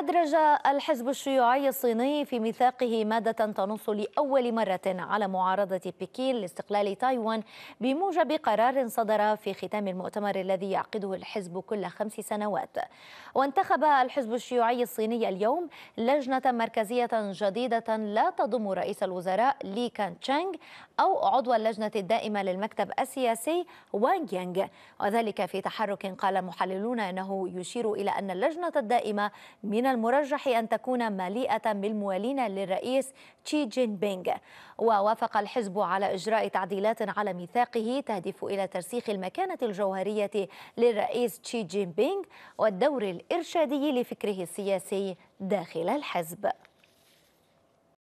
أدرج الحزب الشيوعي الصيني في ميثاقه مادة تنص لأول مرة على معارضة بكين لاستقلال تايوان بموجب قرار صدر في ختام المؤتمر الذي يعقده الحزب كل خمس سنوات وانتخب الحزب الشيوعي الصيني اليوم لجنة مركزية جديدة لا تضم رئيس الوزراء لي كان تشانغ أو عضو اللجنة الدائمة للمكتب السياسي وانغ يانغ وذلك في تحرك قال محللون أنه يشير إلى أن اللجنة الدائمة من المرجح أن تكون مليئة بالموالين للرئيس تشي جين بينغ ووافق الحزب على إجراء تعديلات على ميثاقه تهدف إلى ترسيخ المكانة الجوهرية للرئيس تشي جين بينغ والدور الإرشادي لفكره السياسي داخل الحزب